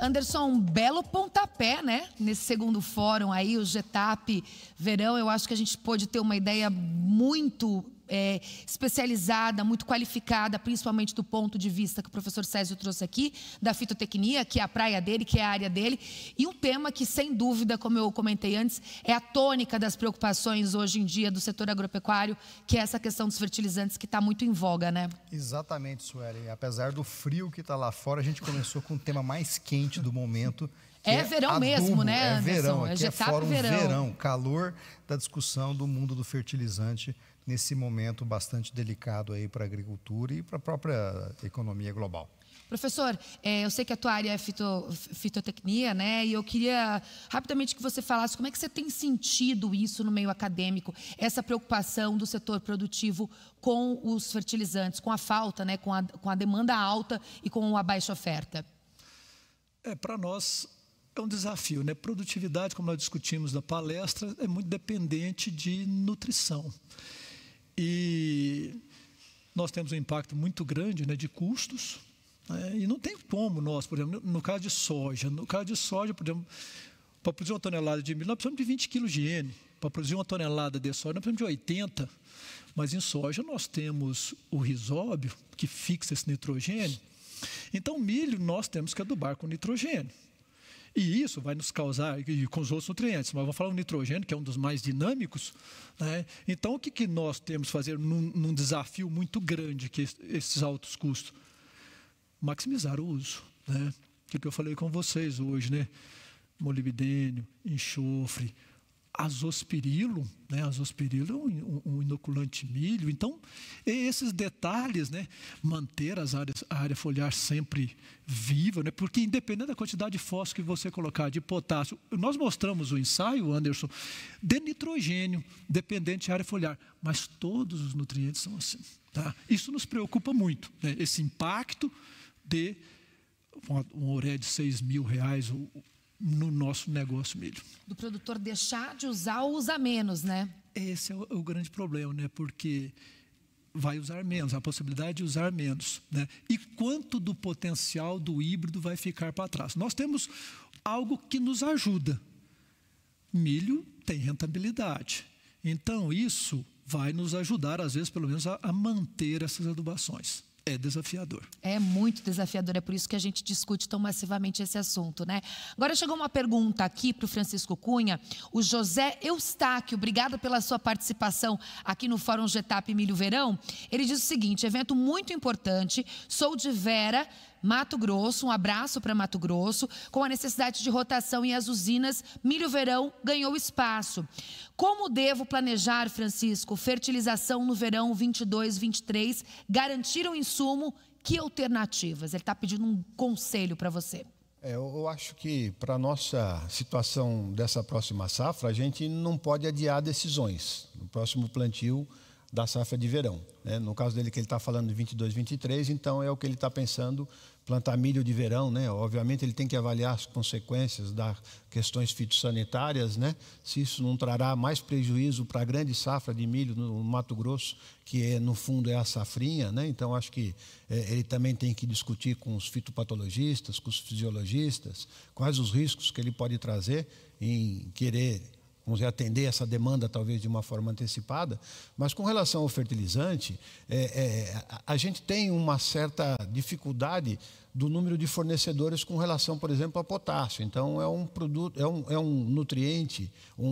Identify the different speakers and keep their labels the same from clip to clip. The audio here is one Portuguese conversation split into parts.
Speaker 1: Anderson, um belo pontapé, né? Nesse segundo fórum aí, o Getap Verão, eu acho que a gente pôde ter uma ideia muito é, especializada, muito qualificada, principalmente do ponto de vista que o professor Césio trouxe aqui, da fitotecnia, que é a praia dele, que é a área dele, e um tema que, sem dúvida, como eu comentei antes, é a tônica das preocupações hoje em dia do setor agropecuário, que é essa questão dos fertilizantes que está muito em voga, né?
Speaker 2: Exatamente, Sueli. Apesar do frio que está lá fora, a gente começou com o tema mais quente do momento, é, é verão adubo, mesmo, né, Anderson? É verão, aqui é, é fórum verão. verão, calor da discussão do mundo do fertilizante nesse momento bastante delicado aí para a agricultura e para a própria economia global.
Speaker 1: Professor, é, eu sei que a tua área é fito, fitotecnia, né? E eu queria rapidamente que você falasse como é que você tem sentido isso no meio acadêmico, essa preocupação do setor produtivo com os fertilizantes, com a falta, né? com, a, com a demanda alta e com a baixa oferta.
Speaker 3: É, para nós é um desafio, né? Produtividade, como nós discutimos na palestra, é muito dependente de nutrição. E nós temos um impacto muito grande né, de custos. Né, e não tem como nós, por exemplo, no caso de soja, no caso de soja, por exemplo, para produzir uma tonelada de milho, nós precisamos de 20 quilos de N. Para produzir uma tonelada de soja, nós precisamos de 80. Mas em soja nós temos o risóbio, que fixa esse nitrogênio. Então, milho nós temos que adubar com nitrogênio. E isso vai nos causar, e com os outros nutrientes, mas vamos falar o nitrogênio, que é um dos mais dinâmicos. Né? Então, o que, que nós temos que fazer num, num desafio muito grande, que esses altos custos? Maximizar o uso. Né? É o que, que eu falei com vocês hoje, né? Molibdênio, enxofre, azospirilo, né? Azospirilo é um, inoculante milho. Então, esses detalhes, né? Manter as áreas, a área foliar sempre viva, né? Porque independente da quantidade de fósforo que você colocar, de potássio, nós mostramos o ensaio, Anderson, de nitrogênio, dependente da área foliar, mas todos os nutrientes são assim, tá? Isso nos preocupa muito, né? Esse impacto de uma, oré de 6 mil reais, no nosso negócio milho
Speaker 1: Do produtor deixar de usar ou usar menos, né? Esse é o, o grande
Speaker 3: problema, né? Porque vai usar menos, a possibilidade de usar menos. Né? E quanto do potencial do híbrido vai ficar para trás? Nós temos algo que nos ajuda. Milho tem rentabilidade. Então, isso vai nos ajudar, às vezes, pelo menos, a, a manter essas adubações é desafiador.
Speaker 1: É muito desafiador, é por isso que a gente discute tão massivamente esse assunto, né? Agora chegou uma pergunta aqui para o Francisco Cunha, o José Eustáquio, obrigado pela sua participação aqui no Fórum Getap Milho Verão. Ele diz o seguinte: evento muito importante, sou de Vera, Mato Grosso, um abraço para Mato Grosso, com a necessidade de rotação e as usinas, milho verão ganhou espaço. Como devo planejar, Francisco, fertilização no verão 22, 23, garantir o um insumo? Que alternativas? Ele está pedindo um conselho para você.
Speaker 4: É, eu acho que para nossa situação dessa próxima safra, a gente não pode adiar decisões. No próximo plantio, da safra de verão. Né? No caso dele, que ele está falando de 22, 23, então é o que ele está pensando plantar milho de verão, né? Obviamente ele tem que avaliar as consequências das questões fitossanitárias, né? Se isso não trará mais prejuízo para a grande safra de milho no Mato Grosso, que é no fundo é a safrinha, né? Então acho que é, ele também tem que discutir com os fitopatologistas, com os fisiologistas, quais os riscos que ele pode trazer em querer vamos dizer, atender essa demanda talvez de uma forma antecipada, mas com relação ao fertilizante, é, é, a gente tem uma certa dificuldade do número de fornecedores com relação, por exemplo, a potássio. Então, é um produto, é um, é um nutriente, um,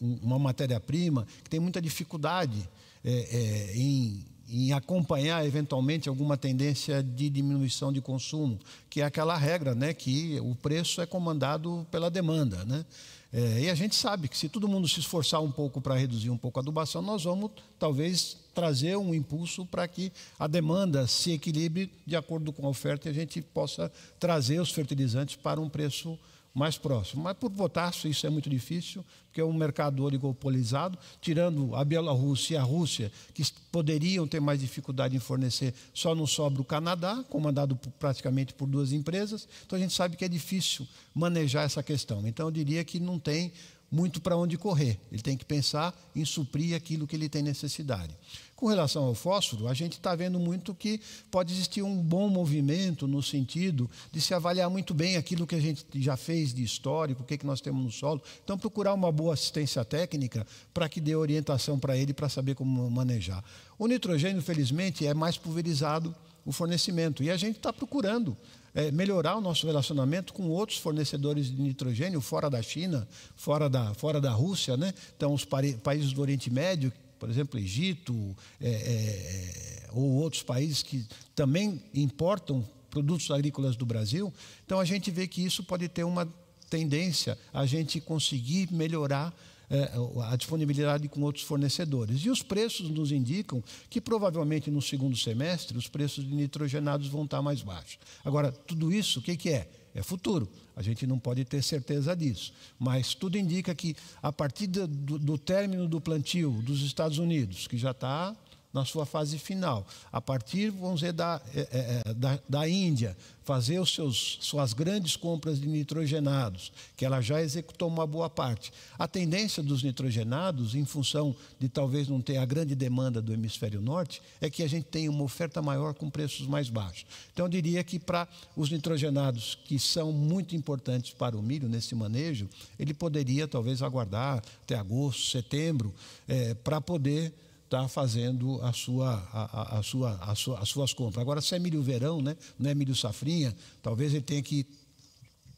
Speaker 4: um, uma matéria-prima que tem muita dificuldade é, é, em em acompanhar eventualmente alguma tendência de diminuição de consumo, que é aquela regra, né, que o preço é comandado pela demanda, né? É, e a gente sabe que se todo mundo se esforçar um pouco para reduzir um pouco a adubação, nós vamos talvez trazer um impulso para que a demanda se equilibre de acordo com a oferta e a gente possa trazer os fertilizantes para um preço mais próximo. Mas por potássio isso é muito difícil, porque é um mercado oligopolizado, tirando a Bielorrússia e a Rússia, que poderiam ter mais dificuldade em fornecer, só não sobra o Canadá, comandado praticamente por duas empresas. Então a gente sabe que é difícil manejar essa questão. Então eu diria que não tem muito para onde correr. Ele tem que pensar em suprir aquilo que ele tem necessidade. Com relação ao fósforo, a gente está vendo muito que pode existir um bom movimento no sentido de se avaliar muito bem aquilo que a gente já fez de histórico, o que, que nós temos no solo. Então, procurar uma boa assistência técnica para que dê orientação para ele, para saber como manejar. O nitrogênio, felizmente, é mais pulverizado o fornecimento. E a gente está procurando é, melhorar o nosso relacionamento com outros fornecedores de nitrogênio fora da China, fora da, fora da Rússia, né? Então, os países do Oriente Médio, por exemplo, Egito, é, é, é, ou outros países que também importam produtos agrícolas do Brasil. Então, a gente vê que isso pode ter uma tendência a gente conseguir melhorar eh, a disponibilidade com outros fornecedores. E os preços nos indicam que provavelmente no segundo semestre os preços de nitrogenados vão estar mais baixos. Agora, tudo isso, o que, é? É futuro. A gente não pode ter certeza disso. Mas tudo indica que a partir do, do término do plantio dos Estados Unidos, que já está na sua fase final. A partir, vamos dizer, da, é, é, é, da, da, Índia, fazer os seus, suas grandes compras de nitrogenados, que ela já executou uma boa parte. A tendência dos nitrogenados, em função de talvez não ter a grande demanda do hemisfério norte, é que a gente tenha uma oferta maior com preços mais baixos. Então, eu diria que para os nitrogenados, que são muito importantes para o milho nesse manejo, ele poderia talvez aguardar até agosto, setembro, é, para poder está fazendo a sua, a, a, a, sua, a sua, as suas compras. Agora, se é milho verão, né, não é milho safrinha, talvez ele tenha que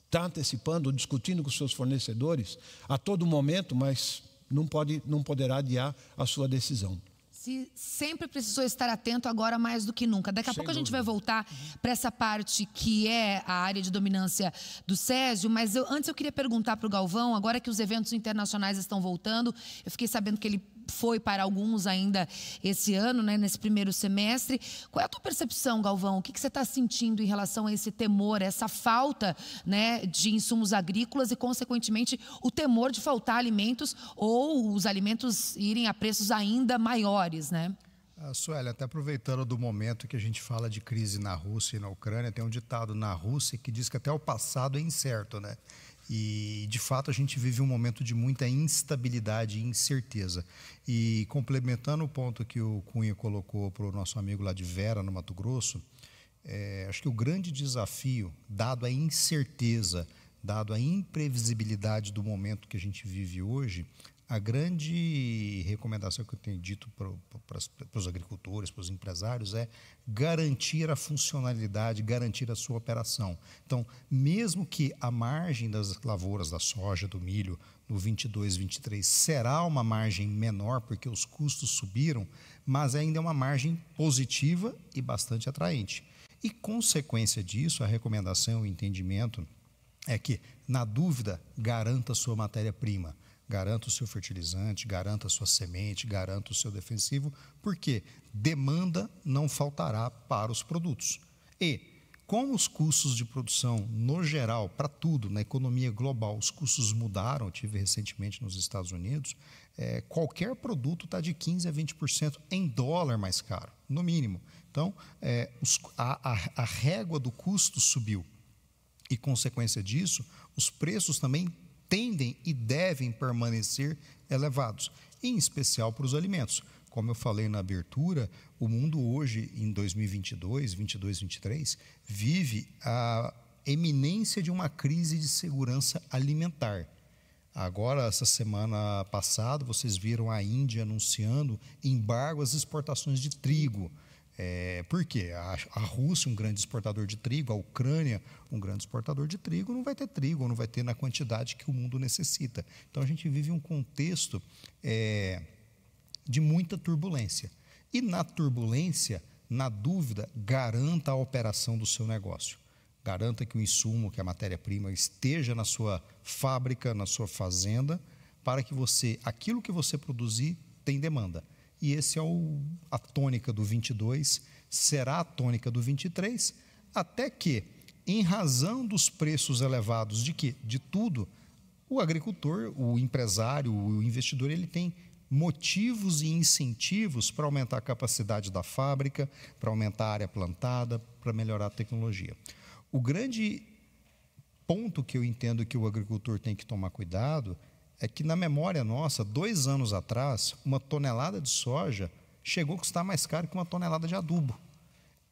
Speaker 4: estar tá antecipando, discutindo com seus fornecedores a todo momento, mas não, pode, não poderá adiar a sua decisão.
Speaker 1: Se sempre precisou estar atento, agora mais do que nunca. Daqui a Sem pouco a gente vai voltar para essa parte que é a área de dominância do Césio, mas eu, antes eu queria perguntar para o Galvão, agora que os eventos internacionais estão voltando, eu fiquei sabendo que ele foi para alguns ainda esse ano, né, nesse primeiro semestre. Qual é a tua percepção, Galvão? O que, que você está sentindo em relação a esse temor, essa falta né, de insumos agrícolas e, consequentemente, o temor de faltar alimentos ou os alimentos irem a preços ainda maiores, né?
Speaker 2: Ah, Sueli, até aproveitando do momento que a gente fala de crise na Rússia e na Ucrânia, tem um ditado na Rússia que diz que até o passado é incerto, né? E, de fato, a gente vive um momento de muita instabilidade e incerteza. E, complementando o ponto que o Cunha colocou para o nosso amigo lá de Vera, no Mato Grosso, é, acho que o grande desafio, dado a incerteza, dado a imprevisibilidade do momento que a gente vive hoje, a grande recomendação que eu tenho dito para, para os agricultores, para os empresários, é garantir a funcionalidade, garantir a sua operação. Então, mesmo que a margem das lavouras da soja, do milho, no 22, 23, será uma margem menor, porque os custos subiram, mas ainda é uma margem positiva e bastante atraente. E, consequência disso, a recomendação e o entendimento é que, na dúvida, garanta sua matéria-prima garanta o seu fertilizante, garanta a sua semente, garanta o seu defensivo, porque demanda não faltará para os produtos. E, como os custos de produção, no geral, para tudo, na economia global, os custos mudaram, tive recentemente nos Estados Unidos, é, qualquer produto está de 15% a 20% em dólar mais caro, no mínimo. Então, é, os, a, a, a régua do custo subiu. E, consequência disso, os preços também tendem e devem permanecer elevados, em especial para os alimentos. Como eu falei na abertura, o mundo hoje, em 2022, 22, 23, vive a eminência de uma crise de segurança alimentar. Agora, essa semana passada, vocês viram a Índia anunciando embargo às exportações de trigo. É, por quê? A, a, Rússia, um grande exportador de trigo, a Ucrânia, um grande exportador de trigo, não vai ter trigo, não vai ter na quantidade que o mundo necessita. Então, a gente vive um contexto é, de muita turbulência. E na turbulência, na dúvida, garanta a operação do seu negócio. Garanta que o insumo, que a matéria-prima, esteja na sua fábrica, na sua fazenda, para que você, aquilo que você produzir, tem demanda e esse é o, a tônica do 22, será a tônica do 23, até que, em razão dos preços elevados de quê De tudo, o agricultor, o empresário, o investidor, ele tem motivos e incentivos para aumentar a capacidade da fábrica, para aumentar a área plantada, para melhorar a tecnologia. O grande ponto que eu entendo que o agricultor tem que tomar cuidado é que na memória nossa, dois anos atrás, uma tonelada de soja chegou a custar mais caro que uma tonelada de adubo.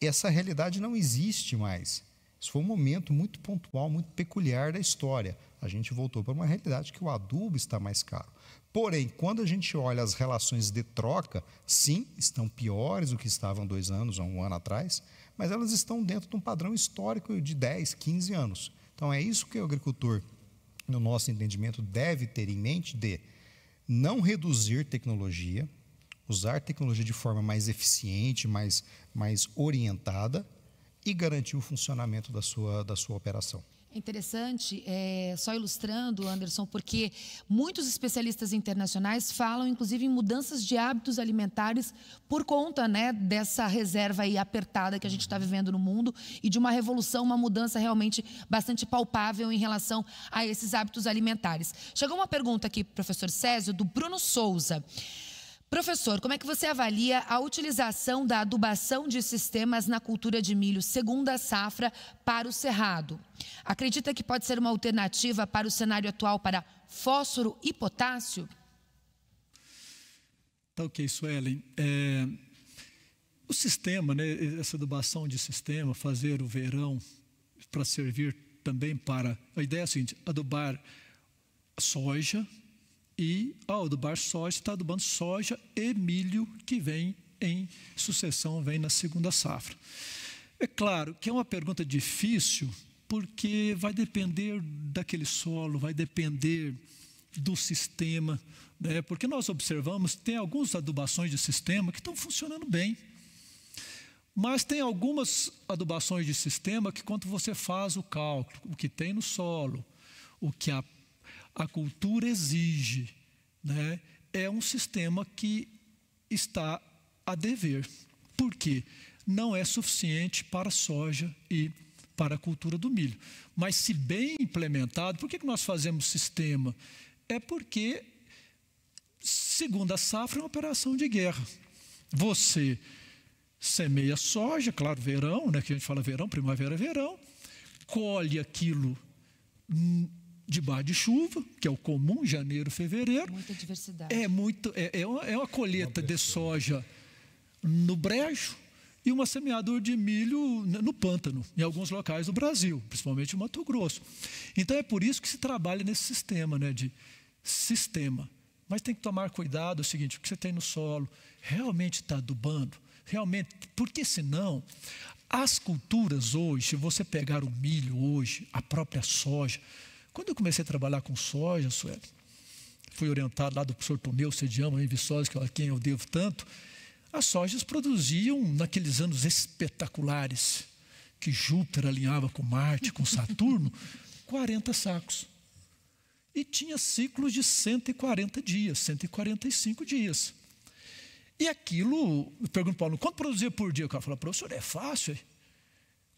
Speaker 2: Essa realidade não existe mais. Isso foi um momento muito pontual, muito peculiar da história. A gente voltou para uma realidade que o adubo está mais caro. Porém, quando a gente olha as relações de troca, sim, estão piores do que estavam dois anos ou um ano atrás, mas elas estão dentro de um padrão histórico de 10, 15 anos. Então, é isso que o agricultor no nosso entendimento, deve ter em mente de não reduzir tecnologia, usar tecnologia de forma mais eficiente, mais, mais orientada e garantir o funcionamento da sua, da sua operação.
Speaker 1: Interessante, é, só ilustrando, Anderson, porque muitos especialistas internacionais falam, inclusive, em mudanças de hábitos alimentares por conta né, dessa reserva aí apertada que a gente está uhum. vivendo no mundo e de uma revolução, uma mudança realmente bastante palpável em relação a esses hábitos alimentares. Chegou uma pergunta aqui professor Césio, do Bruno Souza. Professor, como é que você avalia a utilização da adubação de sistemas na cultura de milho segunda safra para o cerrado? Acredita que pode ser uma alternativa para o cenário atual para fósforo e potássio?
Speaker 3: Tá ok, Suelen. É, o sistema, né, essa adubação de sistema, fazer o verão para servir também para... A ideia é a seguinte, adubar soja, e ao adubar soja, está adubando soja e milho que vem em sucessão, vem na segunda safra. É claro que é uma pergunta difícil, porque vai depender daquele solo, vai depender do sistema, né? porque nós observamos tem algumas adubações de sistema que estão funcionando bem, mas tem algumas adubações de sistema que quando você faz o cálculo, o que tem no solo, o que a a cultura exige, né, é um sistema que está a dever. Por quê? Não é suficiente para a soja e para a cultura do milho. Mas se bem implementado, por que, que nós fazemos sistema? É porque, segundo a safra, é uma operação de guerra. Você semeia soja, claro, verão, né, que a gente fala verão, primavera, verão, colhe aquilo hum, de bar de chuva, que é o comum, janeiro, fevereiro. Muita diversidade. É, muito, é, é, uma, é uma colheita uma de soja no brejo e uma semeadura de milho no pântano, em alguns locais do Brasil, principalmente no Mato Grosso. Então é por isso que se trabalha nesse sistema, né, de sistema. Mas tem que tomar cuidado, é o seguinte, o que você tem no solo realmente está adubando? Realmente, porque senão as culturas hoje, se você pegar o milho hoje, a própria soja, quando eu comecei a trabalhar com soja, Sueli, fui orientado lá do professor Tomeu Sediama, em Viçosa, a quem eu devo tanto, as sojas produziam, naqueles anos espetaculares, que Júpiter alinhava com Marte, com Saturno, 40 sacos. E tinha ciclos de 140 dias, 145 dias. E aquilo, eu pergunto para o quanto produzia por dia? O cara fala, professor, é fácil.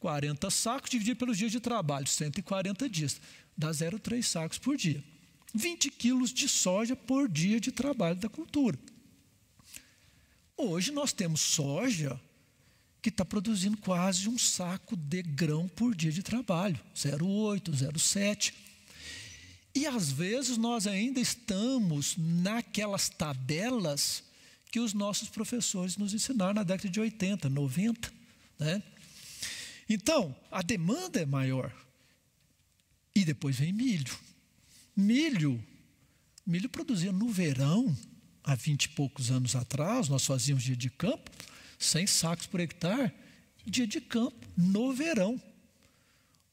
Speaker 3: 40 é sacos dividido pelos dias de trabalho, 140 dias dá 0,3 sacos por dia. 20 quilos de soja por dia de trabalho da cultura. Hoje nós temos soja que está produzindo quase um saco de grão por dia de trabalho, 0,8, 0,7. E às vezes nós ainda estamos naquelas tabelas que os nossos professores nos ensinaram na década de 80, 90. Né? Então, a demanda é maior. E depois vem milho. Milho. Milho produzia no verão, há vinte e poucos anos atrás, nós fazíamos dia de campo, 100 sacos por hectare, dia de campo, no verão.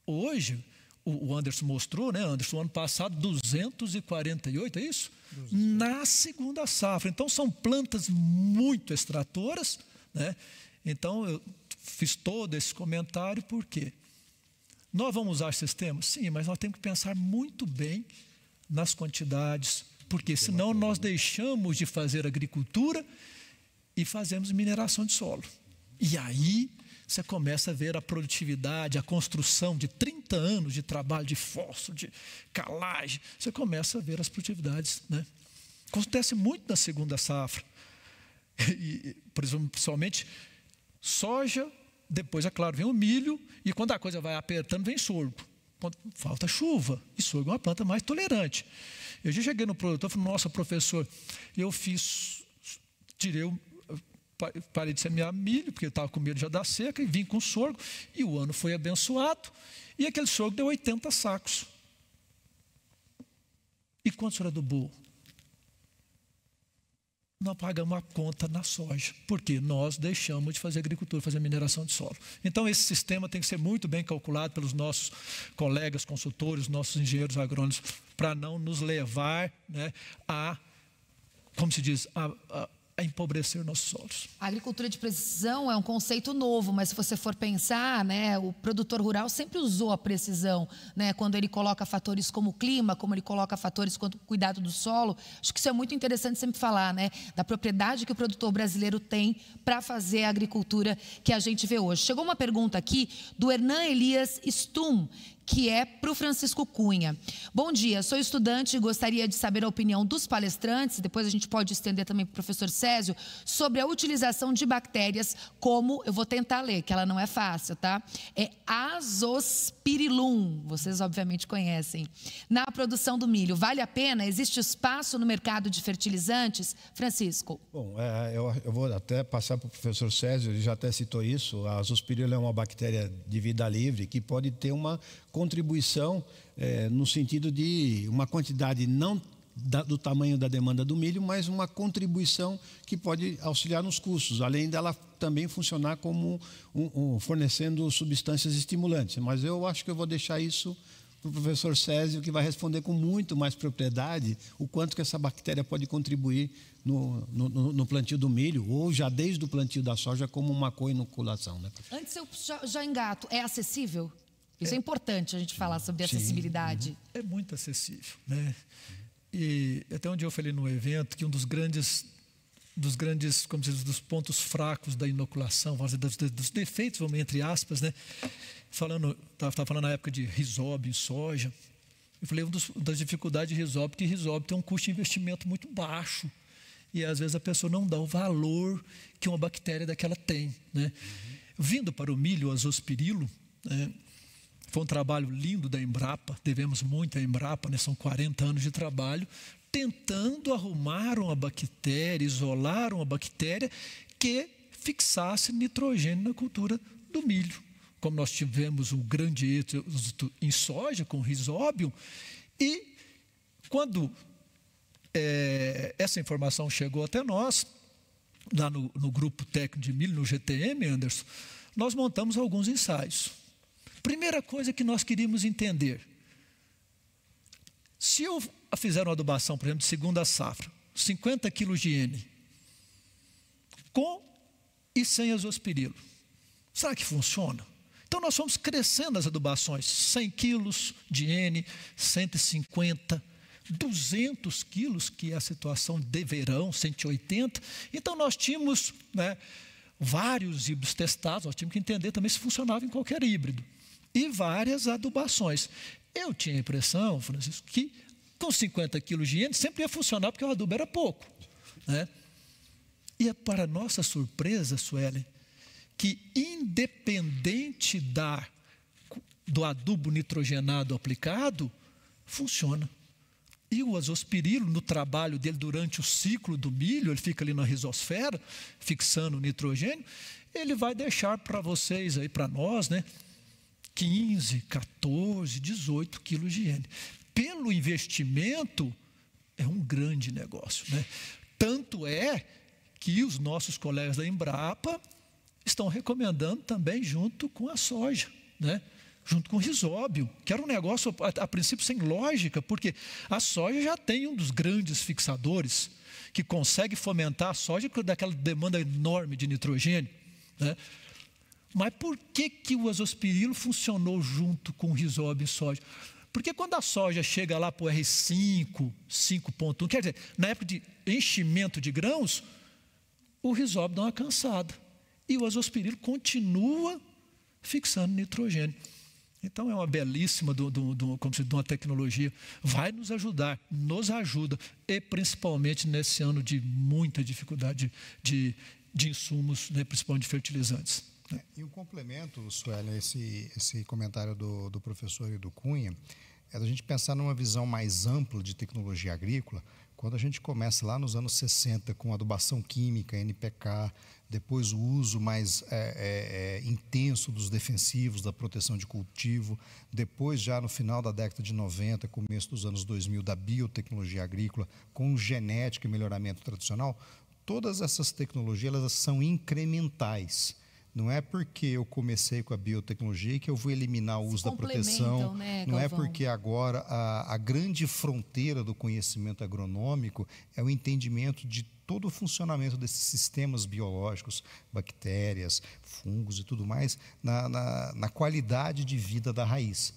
Speaker 3: Hoje, o Anderson mostrou, né, Anderson, ano passado, 248, é isso? 200. Na segunda safra. Então, são plantas muito extratoras, né? Então, eu fiz todo esse comentário, por quê? Nós vamos usar sistemas? Sim, mas nós temos que pensar muito bem nas quantidades, porque senão nós deixamos de fazer agricultura e fazemos mineração de solo. E aí você começa a ver a produtividade, a construção de 30 anos de trabalho de fósforo, de calagem, você começa a ver as produtividades. Né? Acontece muito na segunda safra. E, principalmente soja, depois, é claro, vem o milho, e quando a coisa vai apertando, vem sorgo. Quando falta chuva, e sorgo é uma planta mais tolerante. Eu já cheguei no produtor e falei, nossa, professor, eu fiz, tirei o parei de semear milho, porque eu estava com medo já da seca, e vim com sorgo, e o ano foi abençoado, e aquele sorgo deu 80 sacos. E quantos era do burro? nós pagamos a conta na soja, porque nós deixamos de fazer agricultura, fazer mineração de solo. Então, esse sistema tem que ser muito bem calculado pelos nossos colegas, consultores, nossos engenheiros agrônomos, para não nos levar né, a, como se diz, a, a a empobrecer nossos solos.
Speaker 1: A agricultura de precisão é um conceito novo, mas se você for pensar, né, o produtor rural sempre usou a precisão, né, quando ele coloca fatores como o clima, como ele coloca fatores quanto o cuidado do solo. Acho que isso é muito interessante sempre falar, né, da propriedade que o produtor brasileiro tem para fazer a agricultura que a gente vê hoje. Chegou uma pergunta aqui do Hernan Elias Stum, que é para o Francisco Cunha. Bom dia, sou estudante e gostaria de saber a opinião dos palestrantes, depois a gente pode estender também para o professor Césio, sobre a utilização de bactérias como, eu vou tentar ler, que ela não é fácil, tá? É azospirilum, vocês obviamente conhecem, na produção do milho. Vale a pena? Existe espaço no mercado de fertilizantes? Francisco.
Speaker 4: Bom, é, eu, eu, vou até passar para o professor Césio, ele já até citou isso, a azospirilum é uma bactéria de vida livre que pode ter uma contribuição é, no sentido de uma quantidade não da, do tamanho da demanda do milho, mas uma contribuição que pode auxiliar nos custos, além dela também funcionar como um, um, fornecendo substâncias estimulantes. Mas eu acho que eu vou deixar isso para o professor Césio, que vai responder com muito mais propriedade o quanto que essa bactéria pode contribuir no, no, no plantio do milho, ou já desde o plantio da soja, como uma co-inoculação. Né?
Speaker 1: Antes eu já, já engato, é acessível? Isso é, é importante a gente falar sobre sim, acessibilidade. Uhum. É muito acessível,
Speaker 3: né? E até um dia eu falei no evento que um dos grandes dos grandes, como diz, dos pontos fracos da inoculação, dos, dos defeitos, vamos entre aspas, né? Falando, estava falando na época de risóbio em soja. Eu falei, dos das dificuldades de risóbio, que risóbio tem um custo de investimento muito baixo. E às vezes a pessoa não dá o valor que uma bactéria daquela tem, né? Uhum. Vindo para o milho, o azospirilo, né? Foi um trabalho lindo da Embrapa, devemos muito à Embrapa, né? são 40 anos de trabalho, tentando arrumar uma bactéria, isolar uma bactéria que fixasse nitrogênio na cultura do milho. Como nós tivemos um grande êxito em soja com risóbio, e quando é, essa informação chegou até nós, lá no, no grupo técnico de milho, no GTM, Anderson, nós montamos alguns ensaios. Primeira coisa que nós queríamos entender: se eu fizer uma adubação, por exemplo, de segunda safra, 50 quilos de N, com e sem azospirilo, será que funciona? Então nós fomos crescendo as adubações, 100 quilos de N, 150, 200 quilos, que é a situação de verão, 180. Então nós tínhamos né, vários híbridos testados, nós tínhamos que entender também se funcionava em qualquer híbrido e várias adubações. Eu tinha a impressão, Francisco, que com 50 quilos de hieno sempre ia funcionar, porque o adubo era pouco. Né? E é para nossa surpresa, Suelen, que independente da, do adubo nitrogenado aplicado, funciona. E o azospirilo, no trabalho dele durante o ciclo do milho, ele fica ali na risosfera, fixando o nitrogênio, ele vai deixar para vocês aí, para nós, né? 15, 14, 18 quilos de iene. Pelo investimento, é um grande negócio. Né? Tanto é que os nossos colegas da Embrapa estão recomendando também junto com a soja, né? junto com o risóbio, que era um negócio a, a princípio sem lógica, porque a soja já tem um dos grandes fixadores que consegue fomentar a soja daquela demanda enorme de nitrogênio. Né? Mas por que, que o azospirilo funcionou junto com o risóbio soja? Porque quando a soja chega lá para o R5, 5.1, quer dizer, na época de enchimento de grãos, o risóbio dá uma cansada. E o azospirilo continua fixando nitrogênio. Então é uma belíssima do, do, do, como se, de uma tecnologia. Vai nos ajudar, nos ajuda, e principalmente nesse ano de muita dificuldade de, de insumos, né, principalmente de fertilizantes.
Speaker 2: É, e um complemento, Suélia, esse, esse comentário do, do professor e do Cunha, é da gente pensar numa visão mais ampla de tecnologia agrícola, quando a gente começa lá nos anos 60 com adubação química, NPK, depois o uso mais é, é, é, intenso dos defensivos, da proteção de cultivo, depois já no final da década de 90, começo dos anos 2000, da biotecnologia agrícola, com genética e melhoramento tradicional, todas essas tecnologias elas são incrementais. Não é porque eu comecei com a biotecnologia que eu vou eliminar o uso da proteção. Né, não é porque agora a, a, grande fronteira do conhecimento agronômico é o entendimento de todo o funcionamento desses sistemas biológicos, bactérias, fungos e tudo mais, na, na, na qualidade de vida da raiz.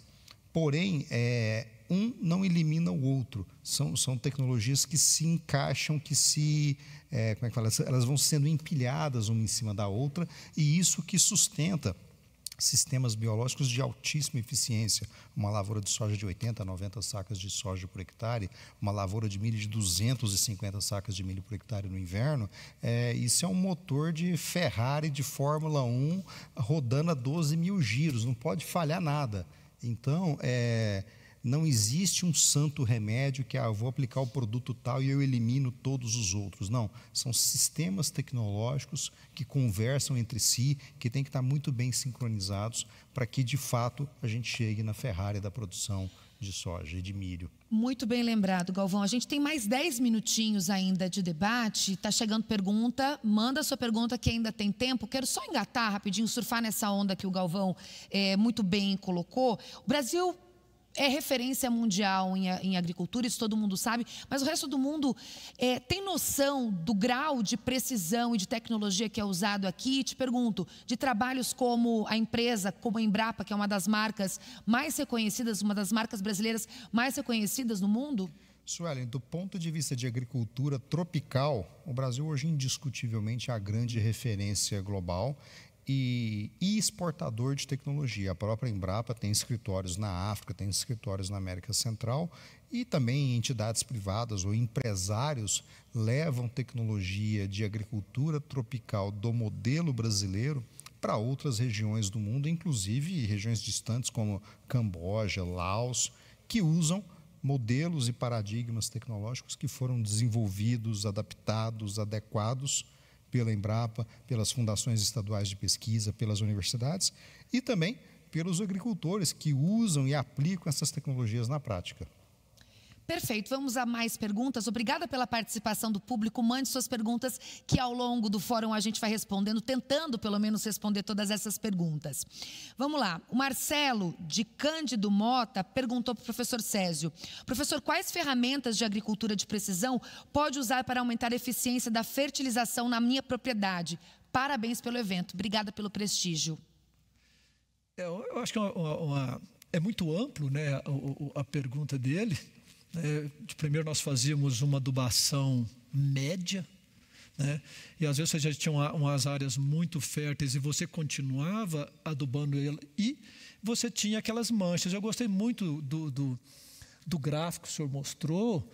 Speaker 2: Porém, é, um não elimina o outro. São, são tecnologias que se encaixam, que se. É, como é que fala? Elas vão sendo empilhadas uma em cima da outra, e isso que sustenta sistemas biológicos de altíssima eficiência. Uma lavoura de soja de 80, 90 sacas de soja por hectare, uma lavoura de milho de 250 sacas de milho por hectare no inverno. É, isso é um motor de Ferrari de Fórmula 1 rodando a 12 mil giros, não pode falhar nada. Então, é não existe um santo remédio que ah, eu vou aplicar o produto tal e eu elimino todos os outros. Não, são sistemas tecnológicos que conversam entre si, que têm que estar muito bem sincronizados para que de fato a gente chegue na Ferrari da produção de soja e de milho.
Speaker 1: Muito bem lembrado, Galvão. A gente tem mais 10 minutinhos ainda de debate. Está chegando pergunta. Manda sua pergunta que ainda tem tempo. Quero só engatar rapidinho, surfar nessa onda que o Galvão é, muito bem colocou. O Brasil é referência mundial em, em, agricultura, isso todo mundo sabe, mas o resto do mundo é, tem noção do grau de precisão e de tecnologia que é usado aqui? Te pergunto, de trabalhos como a empresa, como a Embrapa, que é uma das marcas mais reconhecidas, uma das marcas brasileiras mais reconhecidas no mundo?
Speaker 2: Suelen, do ponto de vista de agricultura tropical, o Brasil hoje indiscutivelmente é a grande referência global e, e, exportador de tecnologia. A própria Embrapa tem escritórios na África, tem escritórios na América Central e também entidades privadas ou empresários levam tecnologia de agricultura tropical do modelo brasileiro para outras regiões do mundo, inclusive regiões distantes como Camboja, Laos, que usam modelos e paradigmas tecnológicos que foram desenvolvidos, adaptados, adequados pela Embrapa, pelas fundações estaduais de pesquisa, pelas universidades e também pelos agricultores que usam e aplicam essas tecnologias na prática.
Speaker 1: Perfeito, vamos a mais perguntas. Obrigada pela participação do público. Mande suas perguntas, que ao longo do fórum a gente vai respondendo, tentando pelo menos responder todas essas perguntas. Vamos lá. O Marcelo, de Cândido Mota, perguntou para o professor Césio: Professor, quais ferramentas de agricultura de precisão pode usar para aumentar a eficiência da fertilização na minha propriedade? Parabéns pelo evento. Obrigada pelo prestígio.
Speaker 3: Eu, é, eu acho que é uma, uma, uma, é muito amplo né, a, a, a pergunta dele. Né, primeiro nós fazíamos uma adubação média, né? e às vezes você já tinha uma, umas áreas muito férteis e você continuava adubando ele, e você tinha aquelas manchas. Eu gostei muito do, do, do gráfico que o senhor mostrou,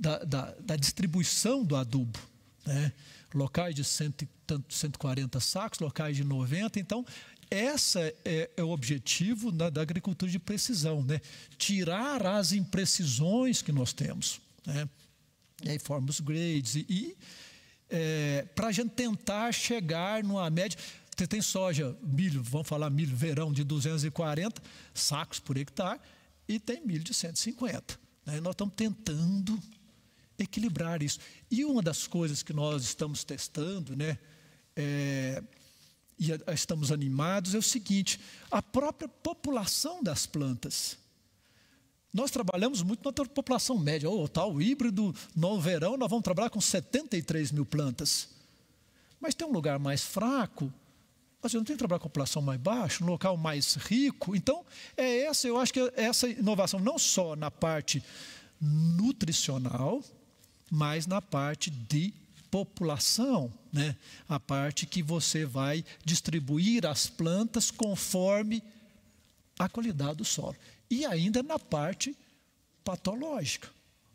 Speaker 3: da, da, da distribuição do adubo. Né? locais de cento, tanto, 140 sacos, locais de 90. Então, esse é, é, o objetivo da, da agricultura de precisão, né? tirar as imprecisões que nós temos. Né? E aí formam os grades. E, e é, para a gente tentar chegar numa média. Você tem soja, milho, vamos falar milho verão de 240 sacos por hectare, e tem milho de 150. Né? nós estamos tentando equilibrar isso. E uma das coisas que nós estamos testando, né, é, e a, estamos animados, é o seguinte: a própria população das plantas. Nós trabalhamos muito na população média, ou oh, tal híbrido, no verão nós vamos trabalhar com 73 mil plantas. Mas tem um lugar mais fraco, mas eu não tenho que trabalhar com a população mais baixa, um local mais rico. Então, é essa, eu acho que é essa inovação, não só na parte nutricional, mas na parte de população, né? a parte que você vai distribuir as plantas conforme a qualidade do solo. E ainda na parte patológica.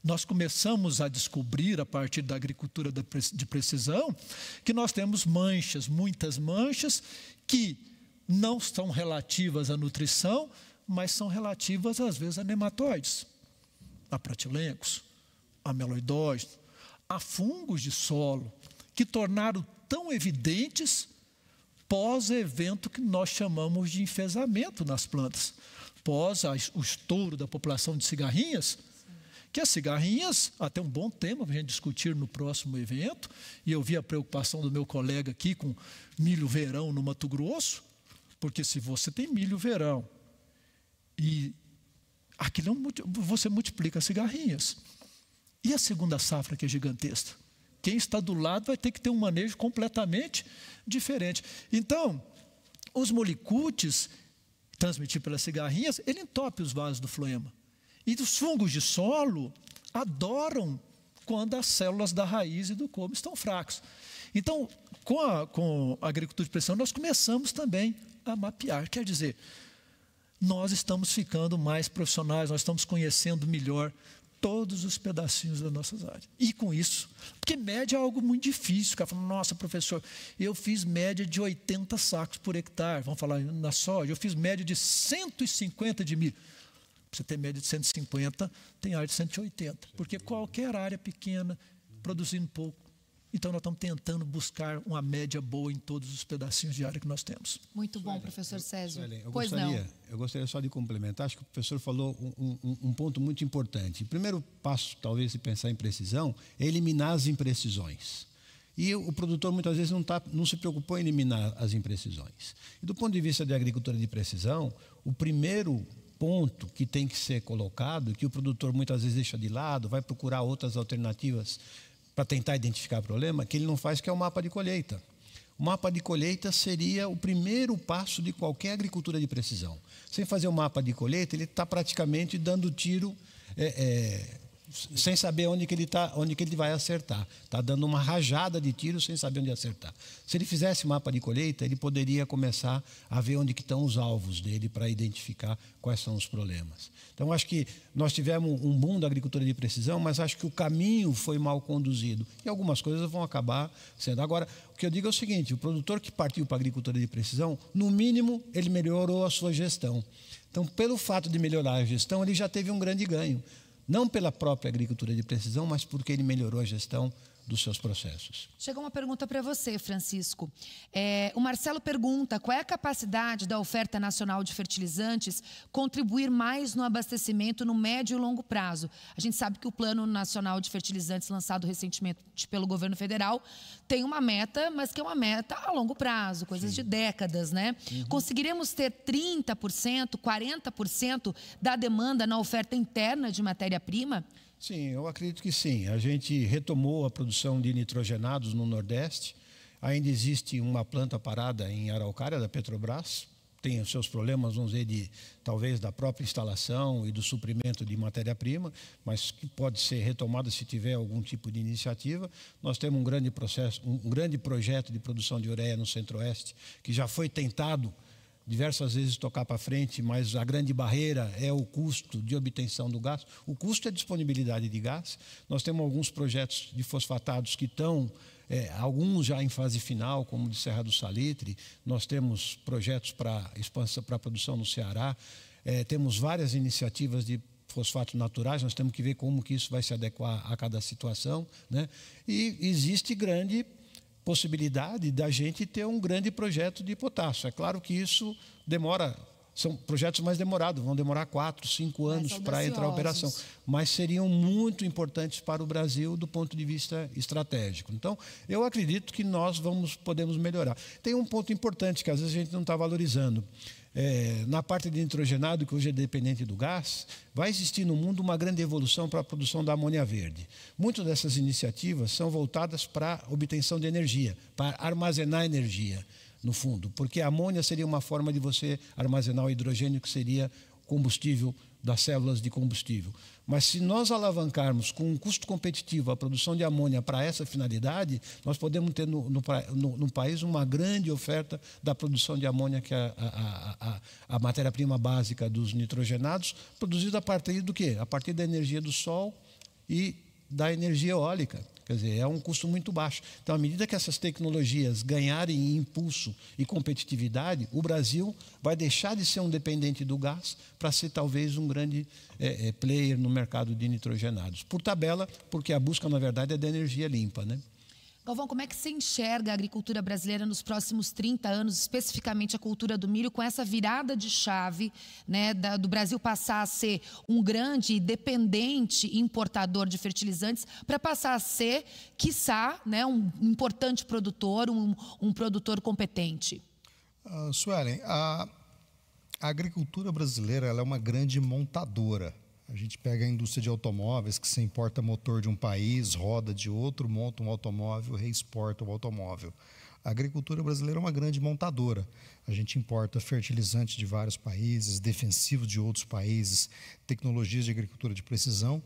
Speaker 3: Nós começamos a descobrir, a partir da agricultura de precisão, que nós temos manchas, muitas manchas, que não são relativas à nutrição, mas são relativas, às vezes, a nematóides, a pratilencos, amiloidóides, a fungos de solo, que tornaram tão evidentes pós-evento que nós chamamos de enfesamento nas plantas, pós o estouro da população de cigarrinhas, que as cigarrinhas, até um bom tema para a gente discutir no próximo evento, e eu vi a preocupação do meu colega aqui com milho verão no Mato Grosso, porque se você tem milho verão e aquilo você multiplica as cigarrinhas. E a segunda safra que é gigantesca? Quem está do lado vai ter que ter um manejo completamente diferente. Então, os molicutes, transmitidos pelas cigarrinhas, ele entope os vasos do floema. E os fungos de solo adoram quando as células da raiz e do couro estão fracos. Então, com a, com a agricultura de pressão, nós começamos também a mapear. Quer dizer, nós estamos ficando mais profissionais, nós estamos conhecendo melhor todos os pedacinhos das nossas áreas. E com isso, porque média é algo muito difícil, cara fala, nossa, professor, eu fiz média de 80 sacos por hectare, vamos falar na soja, eu fiz média de 150 de milho. você ter média de 150, tem área de 180, porque qualquer área pequena, produzindo pouco, então, nós estamos tentando buscar uma média boa em todos os pedacinhos de área que nós temos.
Speaker 1: Muito bom, professor Césio. eu pois gostaria, não.
Speaker 4: Eu gostaria só de complementar. Acho que o professor falou um, um, um ponto muito importante. O primeiro passo, talvez, de pensar em precisão, é eliminar as imprecisões. E o produtor muitas vezes não, tá, não se preocupou em eliminar as imprecisões. E do ponto de vista da agricultura de precisão, o primeiro ponto que tem que ser colocado, que o produtor muitas vezes deixa de lado, vai procurar outras alternativas para tentar identificar o problema, que ele não faz, que é o mapa de colheita. O mapa de colheita seria o primeiro passo de qualquer agricultura de precisão. Sem fazer o mapa de colheita, ele está praticamente dando tiro é, é, sem saber onde que ele tá, onde que ele vai acertar. Está dando uma rajada de tiro sem saber onde acertar. Se ele fizesse mapa de colheita, ele poderia começar a ver onde que estão os alvos dele para identificar quais são os problemas. Então acho que nós tivemos um boom da agricultura de precisão, mas acho que o caminho foi mal conduzido e algumas coisas vão acabar sendo. Agora, o que eu digo é o seguinte: o produtor que partiu para a agricultura de precisão, no mínimo, ele melhorou a sua gestão. Então, pelo fato de melhorar a gestão, ele já teve um grande ganho não pela própria agricultura de precisão, mas porque ele melhorou a gestão dos seus processos.
Speaker 1: Chegou uma pergunta para você, Francisco. É, o Marcelo pergunta qual é a capacidade da oferta nacional de fertilizantes contribuir mais no abastecimento no médio e longo prazo. A gente sabe que o Plano Nacional de Fertilizantes, lançado recentemente pelo governo federal, tem uma meta, mas que é uma meta a longo prazo, coisas Sim. de décadas, né? Uhum. Conseguiremos ter 30%, 40% da demanda na oferta interna de matéria-prima?
Speaker 4: Sim, eu acredito que sim. A gente retomou a produção de nitrogenados no Nordeste. Ainda existe uma planta parada em Araucária, da Petrobras. Tem os seus problemas, vamos dizer, de, talvez da própria instalação e do suprimento de matéria-prima, mas que pode ser retomada se tiver algum tipo de iniciativa. Nós temos um grande processo, um grande projeto de produção de ureia no Centro-Oeste, que já foi tentado diversas vezes tocar para frente, mas a grande barreira é o custo de obtenção do gás. O custo é a disponibilidade de gás. Nós temos alguns projetos de fosfatados que estão, é, alguns já em fase final, como o de Serra do Salitre. Nós temos projetos para expansão para produção no Ceará. É, temos várias iniciativas de fosfatos naturais, nós temos que ver como que isso vai se adequar a cada situação. Né? E existe grande possibilidade da gente ter um grande projeto de potássio. É claro que isso demora, são projetos mais demorados, vão demorar quatro, cinco anos para entrar a operação, mas seriam muito importantes para o Brasil do ponto de vista estratégico. Então, eu acredito que nós vamos podemos melhorar. Tem um ponto importante que às vezes a gente não está valorizando é, na parte de nitrogenado, que hoje é dependente do gás, vai existir no mundo uma grande evolução para a produção da amônia verde. Muitas dessas iniciativas são voltadas para a obtenção de energia, para armazenar energia, no fundo, porque a amônia seria uma forma de você armazenar o hidrogênio, que seria combustível das células de combustível. Mas se nós alavancarmos com um custo competitivo a produção de amônia para essa finalidade, nós podemos ter no, no, no, no país uma grande oferta da produção de amônia, que é a, a, a, a matéria-prima básica dos nitrogenados, produzida a partir do quê? A partir da energia do sol e da energia eólica. Quer dizer, é um custo muito baixo. Então, à medida que essas tecnologias ganharem impulso e competitividade, o Brasil vai deixar de ser um dependente do gás para ser talvez um grande é, é player no mercado de nitrogenados. Por tabela, porque a busca, na verdade, é da energia limpa. Né?
Speaker 1: Galvão, como é que você enxerga a agricultura brasileira nos próximos 30 anos, especificamente a cultura do milho, com essa virada de chave né, da, do Brasil passar a ser um grande dependente importador de fertilizantes para passar a ser, quiçá, né, um importante produtor, um, um produtor competente?
Speaker 2: Uh, Suelen, a, a agricultura brasileira é uma grande montadora a gente pega a indústria de automóveis, que se importa motor de um país, roda de outro, monta um automóvel, reexporta o um automóvel. A agricultura brasileira é uma grande montadora. A gente importa fertilizantes de vários países, defensivos de outros países, tecnologias de agricultura de precisão,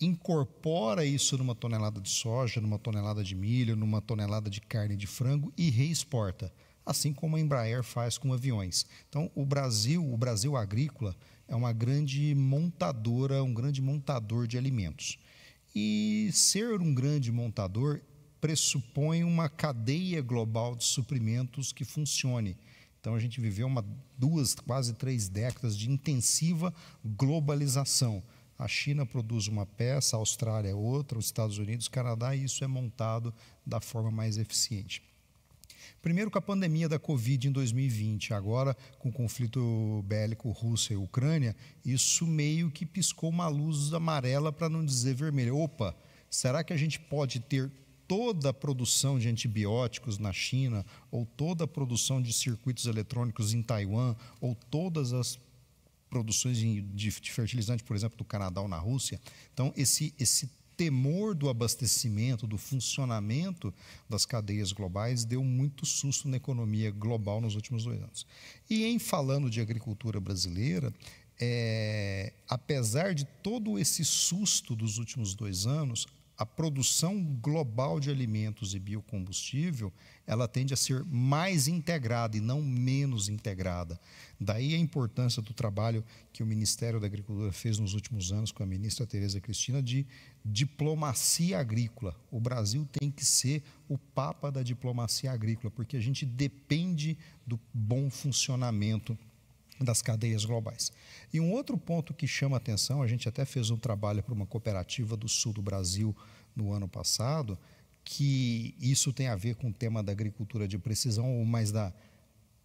Speaker 2: incorpora isso numa tonelada de soja, numa tonelada de milho, numa tonelada de carne de frango e reexporta, assim como a Embraer faz com aviões. Então, o Brasil, o Brasil agrícola, é uma grande montadora, um grande montador de alimentos. E ser um grande montador pressupõe uma cadeia global de suprimentos que funcione. Então a gente viveu uma, duas, quase três décadas de intensiva globalização. A China produz uma peça, a Austrália é outra, os Estados Unidos, o Canadá, e isso é montado da forma mais eficiente. Primeiro com a pandemia da Covid em 2020, agora com o conflito bélico Rússia e Ucrânia, isso meio que piscou uma luz amarela para não dizer vermelha. Opa, será que a gente pode ter toda a produção de antibióticos na China, ou toda a produção de circuitos eletrônicos em Taiwan, ou todas as produções de, fertilizante, por exemplo, do Canadá ou na Rússia. Então, esse, esse temor do abastecimento, do funcionamento das cadeias globais deu muito susto na economia global nos últimos dois anos. E em falando de agricultura brasileira, é, apesar de todo esse susto dos últimos dois anos, a produção global de alimentos e biocombustível ela tende a ser mais integrada e não menos integrada. Daí a importância do trabalho que o Ministério da Agricultura fez nos últimos anos com a ministra Tereza Cristina de diplomacia agrícola. O Brasil tem que ser o papa da diplomacia agrícola, porque a gente depende do bom funcionamento das cadeias globais. E um outro ponto que chama atenção, a gente até fez um trabalho para uma cooperativa do sul do Brasil no ano passado, que isso tem a ver com o tema da agricultura de precisão, ou mais da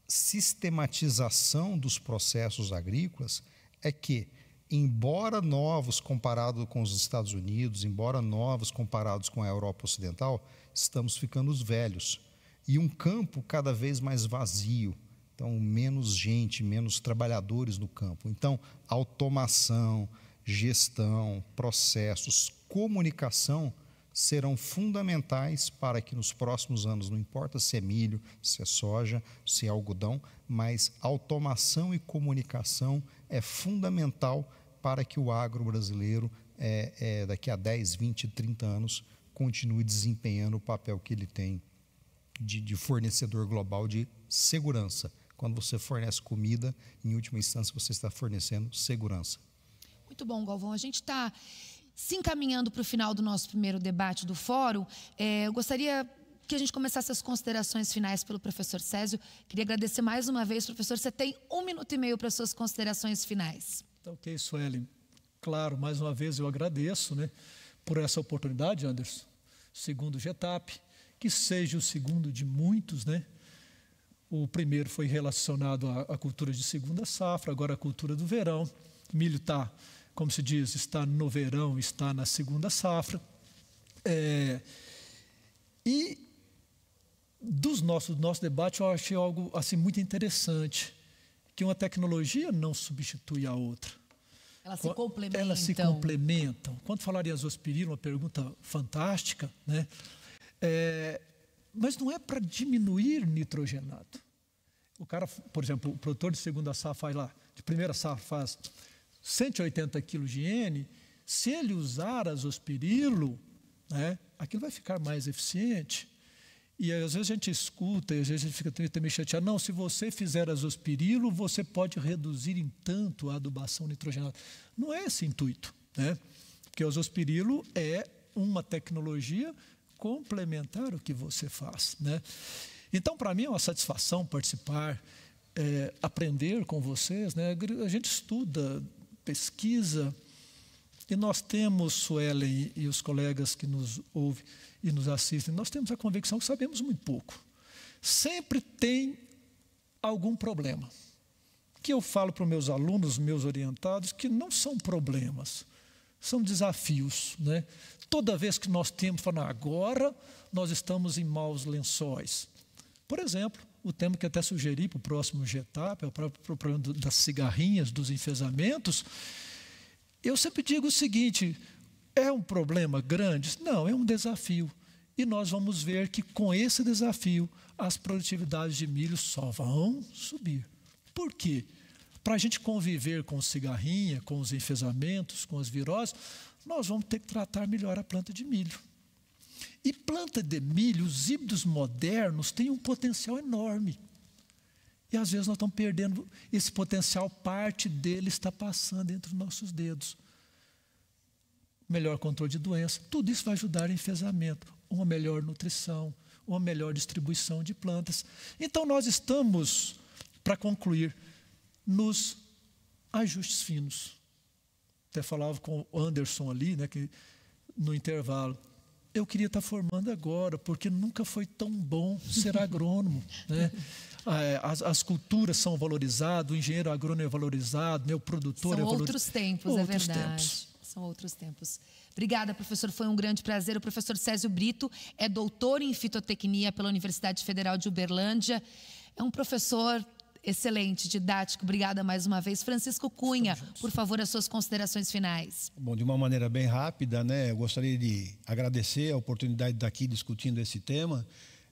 Speaker 2: sistematização dos processos agrícolas, é que, embora novos comparado com os Estados Unidos, embora novos comparados com a Europa Ocidental, estamos ficando os velhos. E um campo cada vez mais vazio. Então, menos gente, menos trabalhadores no campo. Então, automação, gestão, processos, comunicação serão fundamentais para que nos próximos anos, não importa se é milho, se é soja, se é algodão, mas automação e comunicação é fundamental para que o agro brasileiro, é, é, daqui a 10, 20, 30 anos, continue desempenhando o papel que ele tem de, de fornecedor global de segurança. Quando você fornece comida, em última instância, você está fornecendo segurança.
Speaker 1: Muito bom, Galvão. A gente está se encaminhando para o final do nosso primeiro debate do fórum, é, eu gostaria que a gente começasse as considerações finais pelo professor Césio. Queria agradecer mais uma vez, professor. Você tem um minuto e meio para suas considerações finais.
Speaker 3: Tá ok, Sueli. Claro, mais uma vez eu agradeço né, por essa oportunidade, Anderson. Segundo Getap, que seja o segundo de muitos, né? O primeiro foi relacionado à, à cultura de segunda safra, agora a cultura do verão. Milho está como se diz, está no verão, está na segunda safra. É, e dos nossos, do nosso debate, eu achei algo assim muito interessante, que uma tecnologia não substitui a outra.
Speaker 1: Elas se complementam. Elas se
Speaker 3: complementam. Quando falaria as aspirinas, uma pergunta fantástica, né? É, mas não é para diminuir nitrogenado. O cara, por exemplo, o produtor de segunda safra faz lá, de primeira safra faz 180 quilos de N, se ele usar azospirilo, né, aquilo vai ficar mais eficiente. E às vezes a gente escuta, e às vezes a gente fica também chateado. Não, se você fizer azospirilo, você pode reduzir em tanto a adubação nitrogenada. Não é esse intuito, né? Porque o azospirilo é uma tecnologia complementar o que você faz, né? Então, para mim é uma satisfação participar, é, aprender com vocês, né? A gente estuda pesquisa, e nós temos, Suelen e os colegas que nos ouvem e nos assistem, nós temos a convicção que sabemos muito pouco. Sempre tem algum problema. Que eu falo para os meus alunos, meus orientados, que não são problemas, são desafios. Né? Toda vez que nós temos, falando, agora nós estamos em maus lençóis. Por exemplo, o tema que até sugeri para o próximo GETAP, é o próprio problema das cigarrinhas, dos enfesamentos. Eu sempre digo o seguinte: é um problema grande? Não, é um desafio. E nós vamos ver que com esse desafio as produtividades de milho só vão subir. Por quê? Para a gente conviver com cigarrinha, com os enfesamentos, com as viroses, nós vamos ter que tratar melhor a planta de milho. E planta de milho, os híbridos modernos têm um potencial enorme. E às vezes nós estamos perdendo esse potencial, parte dele está passando entre os nossos dedos. Melhor controle de doença, tudo isso vai ajudar em enfesamento, uma melhor nutrição, uma melhor distribuição de plantas. Então nós estamos, para concluir, nos ajustes finos. Até falava com o Anderson ali, né, que no intervalo eu queria estar formando agora, porque nunca foi tão bom ser agrônomo. né? É, as, as, culturas são valorizadas, o engenheiro agrônomo é valorizado, meu produtor são é valorizado. São outros
Speaker 1: tempos, é outros é verdade. Tempos. São outros tempos. Obrigada, professor. Foi um grande prazer. O professor Césio Brito é doutor em fitotecnia pela Universidade Federal de Uberlândia. É um professor Excelente, didático. Obrigada mais uma vez. Francisco Cunha, por favor, as suas considerações finais.
Speaker 4: Bom, de uma maneira bem rápida, né? Eu gostaria de agradecer a oportunidade daqui discutindo esse tema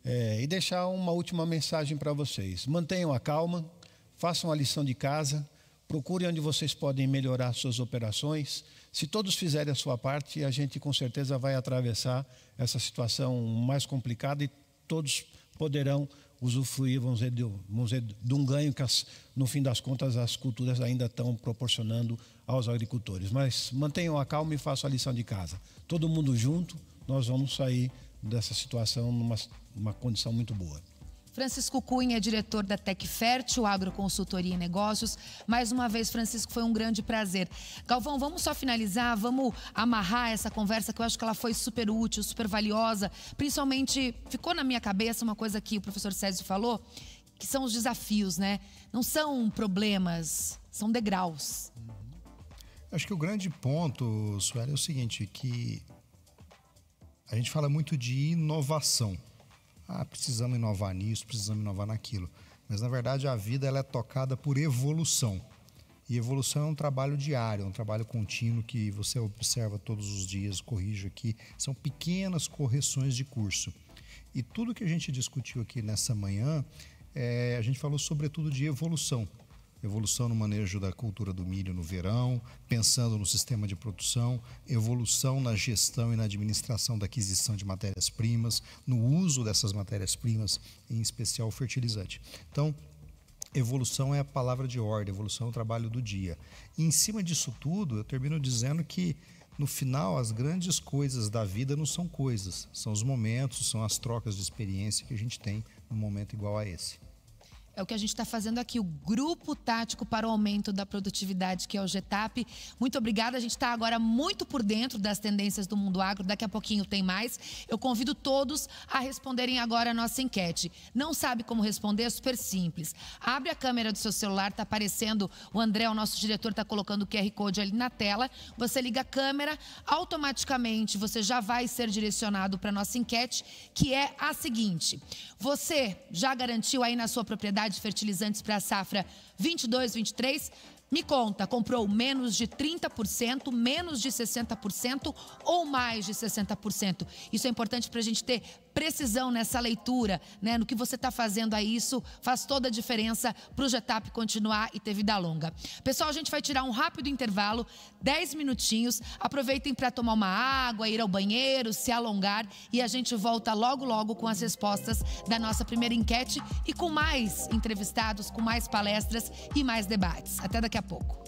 Speaker 4: é, e deixar uma última mensagem para vocês. Mantenham a calma, façam a lição de casa, procurem onde vocês podem melhorar suas operações. Se todos fizerem a sua parte, a gente com certeza vai atravessar essa situação mais complicada e todos poderão usufruir, vamos dizer, de, vamos dizer, de um ganho que, as, no fim das contas, as culturas ainda estão proporcionando aos agricultores. Mas mantenham a calma e façam a lição de casa. Todo mundo junto, nós vamos sair dessa situação numa uma condição muito boa.
Speaker 1: Francisco Cunha é diretor da Tecfert, o Agroconsultoria e Negócios. Mais uma vez, Francisco, foi um grande prazer. Galvão, vamos só finalizar, vamos amarrar essa conversa, que eu acho que ela foi super útil, super valiosa. Principalmente, ficou na minha cabeça uma coisa que o professor Césio falou, que são os desafios, né? Não são problemas, são degraus.
Speaker 2: Acho que o grande ponto, Sueli, é o seguinte, que a gente fala muito de inovação. Ah, precisamos inovar nisso, precisamos inovar naquilo. Mas na verdade a vida ela é tocada por evolução. E evolução é um trabalho diário, é um trabalho contínuo que você observa todos os dias, Corrijo aqui. São pequenas correções de curso. E tudo que a gente discutiu aqui nessa manhã, é, a gente falou sobretudo de evolução evolução no manejo da cultura do milho no verão, pensando no sistema de produção, evolução na gestão e na administração da aquisição de matérias-primas, no uso dessas matérias-primas, em especial fertilizante. Então, evolução é a palavra de ordem, evolução é o trabalho do dia. E em cima disso tudo, eu termino dizendo que no final, as grandes coisas da vida não são coisas, são os momentos, são as trocas de experiência que a gente tem num momento igual a esse.
Speaker 1: É o que a gente está fazendo aqui, o Grupo Tático para o Aumento da Produtividade, que é o GETAP. Muito obrigada, a gente está agora muito por dentro das tendências do mundo agro, daqui a pouquinho tem mais. Eu convido todos a responderem agora a nossa enquete. Não sabe como responder? É super simples. Abre a câmera do seu celular, está aparecendo, o André, o nosso diretor, está colocando o QR Code ali na tela. Você liga a câmera, automaticamente você já vai ser direcionado para a nossa enquete, que é a seguinte. Você já garantiu aí na sua propriedade de fertilizantes para a safra 22, 23. Me conta, comprou menos de 30%, menos de 60% ou mais de 60%? Isso é importante para a gente ter precisão nessa leitura, né, no que você está fazendo a isso, faz toda a diferença para o Getap continuar e ter vida longa. Pessoal, a gente vai tirar um rápido intervalo, 10 minutinhos. Aproveitem para tomar uma água, ir ao banheiro, se alongar e a gente volta logo, logo com as respostas da nossa primeira enquete e com mais entrevistados, com mais palestras e mais debates. Até daqui a pouco.